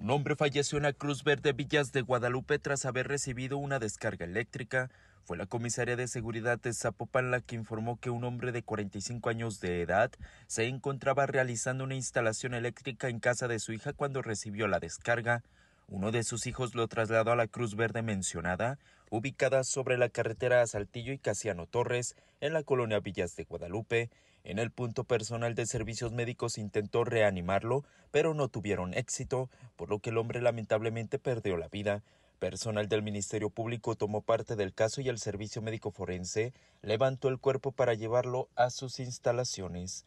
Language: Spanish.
Un hombre falleció en la Cruz Verde Villas de Guadalupe tras haber recibido una descarga eléctrica. Fue la comisaría de seguridad de Zapopan la que informó que un hombre de 45 años de edad se encontraba realizando una instalación eléctrica en casa de su hija cuando recibió la descarga. Uno de sus hijos lo trasladó a la Cruz Verde mencionada, ubicada sobre la carretera a Saltillo y Casiano Torres, en la colonia Villas de Guadalupe. En el punto personal de servicios médicos intentó reanimarlo, pero no tuvieron éxito, por lo que el hombre lamentablemente perdió la vida. Personal del Ministerio Público tomó parte del caso y el Servicio Médico Forense levantó el cuerpo para llevarlo a sus instalaciones.